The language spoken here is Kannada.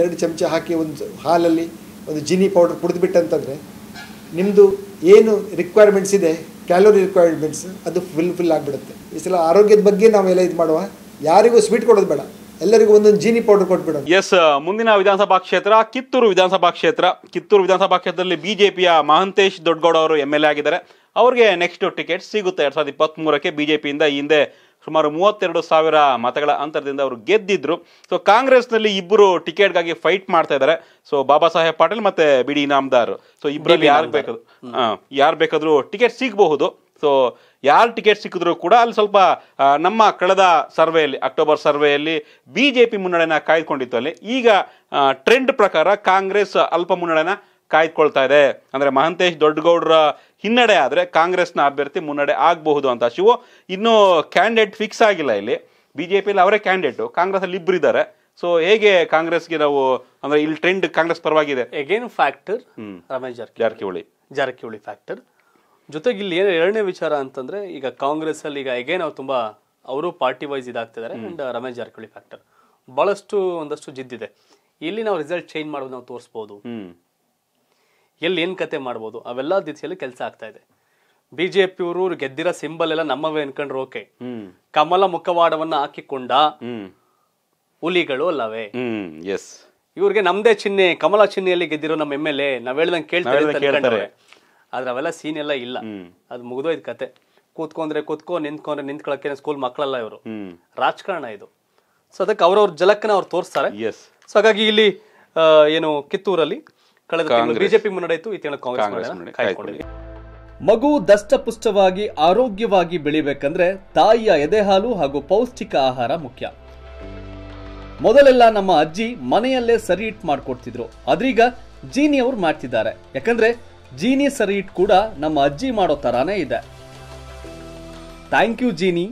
ಎರಡು ಚಮಚ ಹಾಕಿ ಒಂದು ಹಾಲಲ್ಲಿ ಒಂದು ಜಿನಿ ಪೌಡರ್ ಕುಡಿದ್ಬಿಟ್ಟಂತಂದರೆ ನಿಮ್ಮದು ಏನು ರಿಕ್ವೈರ್ಮೆಂಟ್ಸ್ ಇದೆ ಕ್ಯಾಲೋರಿ ರಿಕ್ವೈರ್ಮೆಂಟ್ಸ್ ಅದು ಫುಲ್ ಫಿಲ್ ಆಗಿಬಿಡುತ್ತೆ ಈ ಸಲ ಆರೋಗ್ಯದ ಬಗ್ಗೆ ನಾವೆಲ್ಲ ಇದು ಮಾಡುವ ಯಾರಿಗೂ ಸ್ವೀಟ್ ಕೊಡೋದು ಬೇಡ ಎಲ್ಲರಿಗೂ ಒಂದೊಂದು ಜೀನಿ ಪೌಡರ್ ಕೊಟ್ಬಿಡೋದು ಎಸ್ ಮುಂದಿನ ವಿಧಾನಸಭಾ ಕ್ಷೇತ್ರ ಕಿತ್ತೂರು ವಿಧಾನಸಭಾ ಕ್ಷೇತ್ರ ಕಿತ್ತೂರು ವಿಧಾನಸಭಾ ಕ್ಷೇತ್ರದಲ್ಲಿ ಪಿಯ ಮಹಂತೇಶ್ ದೊಡ್ಡಗೌಡ ಅವರು ಎಮ್ ಎಲ್ ಎ ಆಗಿದ್ದಾರೆ ಅವರಿಗೆ ನೆಕ್ಸ್ಟ್ ಟಿಕೆಟ್ ಸಿಗುತ್ತೆ ಎರಡು ಸಾವಿರದ ಇಪ್ಪತ್ತ್ ಮೂರಕ್ಕೆ ಈ ಹಿಂದೆ ಸುಮಾರು ಮೂವತ್ತೆರಡು ಸಾವಿರ ಮತಗಳ ಅಂತರದಿಂದ ಅವರು ಗೆದ್ದಿದ್ರು ಸೊ ಕಾಂಗ್ರೆಸ್ನಲ್ಲಿ ಇಬ್ಬರು ಟಿಕೆಟ್ಗಾಗಿ ಫೈಟ್ ಮಾಡ್ತಾ ಇದ್ದಾರೆ ಸೊ ಬಾಬಾ ಸಾಹೇಬ್ ಪಾಟೀಲ್ ಮತ್ತೆ ಬಿಡಿ ಡಿ ಸೊ ಇಬ್ಬರಲ್ಲಿ ಯಾರು ಬೇಕಾದ್ರು ಯಾರು ಬೇಕಾದರೂ ಟಿಕೆಟ್ ಸಿಗಬಹುದು ಸೊ ಯಾರು ಟಿಕೆಟ್ ಸಿಕ್ಕಿದ್ರು ಕೂಡ ಅಲ್ಲಿ ಸ್ವಲ್ಪ ನಮ್ಮ ಕಳೆದ ಸರ್ವೆಯಲ್ಲಿ ಅಕ್ಟೋಬರ್ ಸರ್ವೆಯಲ್ಲಿ ಬಿ ಜೆ ಪಿ ಮುನ್ನಡೆನ ಕಾಯ್ದುಕೊಂಡಿತ್ತು ಅಲ್ಲಿ ಈಗ ಟ್ರೆಂಡ್ ಪ್ರಕಾರ ಕಾಂಗ್ರೆಸ್ ಅಲ್ಪ ಮುನ್ನಡೆನ ಕಾಯ್ದುಕೊಳ್ತಾ ಇದೆ ಅಂದರೆ ಮಹಂತೇಶ್ ದೊಡ್ಡಗೌಡ್ರ ಹಿನ್ನಡೆ ಆದರೆ ಕಾಂಗ್ರೆಸ್ನ ಅಭ್ಯರ್ಥಿ ಮುನ್ನಡೆ ಆಗಬಹುದು ಅಂತ ಶಿವು ಇನ್ನೂ ಕ್ಯಾಂಡಿಡೇಟ್ ಫಿಕ್ಸ್ ಆಗಿಲ್ಲ ಇಲ್ಲಿ ಬಿ ಜೆ ಕ್ಯಾಂಡಿಡೇಟ್ ಅವರೇ ಕ್ಯಾಂಡಿಡೇಟು ಕಾಂಗ್ರೆಸ್ಸಲ್ಲಿ ಇದ್ದಾರೆ ಸೊ ಹೇಗೆ ಕಾಂಗ್ರೆಸ್ಗೆ ನಾವು ಅಂದ್ರೆ ಇಲ್ಲಿ ಟ್ರೆಂಡ್ ಕಾಂಗ್ರೆಸ್ ಪರವಾಗಿದೆ again factor Ramesh Jarkiholi Jarkiholi factor ಜೊತೆಗೆ ಇಲ್ಲಿ ಏನು ಎರಡನೇ ವಿಚಾರ ಅಂತಂದ್ರೆ ಈಗ ಕಾಂಗ್ರೆಸ್ ಅಲ್ಲಿ ಈಗ ಎಗೇನ್ ಅವ್ರು ತುಂಬಾ ಅವರು ಪಾರ್ಟಿ ವೈಸ್ ಇದಾಗ್ತಿದ್ದಾರೆ ಅಂಡ್ ರಮೇಶ್ ಜಾರಕಿಹೊಳಿ ಫ್ಯಾಕ್ಟರ್ ಬಹಳಷ್ಟು ಒಂದಷ್ಟು ಜಿದ್ದಿದೆ ಇಲ್ಲಿ ನಾವು ರಿಸಲ್ಟ್ ಚೇಂಜ್ ಮಾಡೋದು ನಾವು ತೋರಿಸಬಹುದು ಎಲ್ಲಿ ಏನು ಕತೆ ಮಾಡ್ಬೋದು ಅವೆಲ್ಲ ರೀತಿಯಲ್ಲಿ ಕೆಲಸ ಆಗ್ತಾ ಇದೆ ಅವರು ಗೆದ್ದಿರೋ ಸಿಂಬಲ್ ಎಲ್ಲ ನಮ್ಮವೇ ಅನ್ಕೊಂಡ್ರು ಓಕೆ ಕಮಲ ಮುಖವಾಡವನ್ನ ಹಾಕಿಕೊಂಡ ಹುಲಿಗಳು ಅಲ್ಲವೇ ಎಸ್ ಇವ್ರಿಗೆ ನಮ್ದೇ ಚಿಹ್ನೆ ಕಮಲ ಚಿಹ್ನೆಯಲ್ಲಿ ಗೆದ್ದಿರೋ ನಮ್ಮ ಎಮ್ ಎಲ್ ಎ ನಾವ್ ಹೇಳ್ದಂಗೆ ಕೇಳ್ತಾರೆ ಆದ್ರೆ ಅವೆಲ್ಲ ಸೀನ್ ಎಲ್ಲ ಇಲ್ಲ ಅದು ಮುಗಿದೋಯ್ತು ಕತೆ ಕೂತ್ಕೊಂಡ್ರೆ ಕೂತ್ಕೋ ನಿಂತ್ಕೊಂಡ್ರೆ ನಿಂತ್ಕೊಳಕ್ಕೆ ಸ್ಕೂಲ್ ಮಕ್ಕಳಲ್ಲ ಇವರು ರಾಜಕಾರಣ ಇದು ಸೊ ಅದಕ್ಕೆ ಅವ್ರವ್ರ ಜಲಕ್ಕನ ಅವ್ರು ತೋರಿಸ್ತಾರೆ ಸೊ ಹಾಗಾಗಿ ಇಲ್ಲಿ ಏನು ಕಿತ್ತೂರಲ್ಲಿ ಕಳೆದ ಬಿಜೆಪಿ ಮುನ್ನಡೆಯಿತು ಈ ತಿಂಗಳು ಕಾಂಗ್ರೆಸ್ ಮಗು ದಷ್ಟಪುಷ್ಟವಾಗಿ ಆರೋಗ್ಯವಾಗಿ ಬೆಳಿಬೇಕಂದ್ರೆ ತಾಯಿಯ ಎದೆಹಾಲು ಹಾಗೂ ಪೌಷ್ಟಿಕ ಆಹಾರ ಮುಖ್ಯ ಮೊದಲೆಲ್ಲ ನಮ್ಮ ಅಜ್ಜಿ ಮನೆಯಲ್ಲೇ ಸರಿ ಇಟ್ ಮಾಡ್ಕೊಡ್ತಿದ್ರು ಅದ್ರೀಗ ಜೀನಿ ಅವ್ರು ಮಾಡ್ತಿದ್ದಾರೆ ಯಾಕಂದ್ರೆ ಜೀನಿ ಸರಿ ಇಟ್ ಕೂಡ ನಮ್ಮ ಅಜ್ಜಿ ಮಾಡೋ ತರಾನೇ ಇದೆ ಥ್ಯಾಂಕ್ ಯು ಜೀನಿ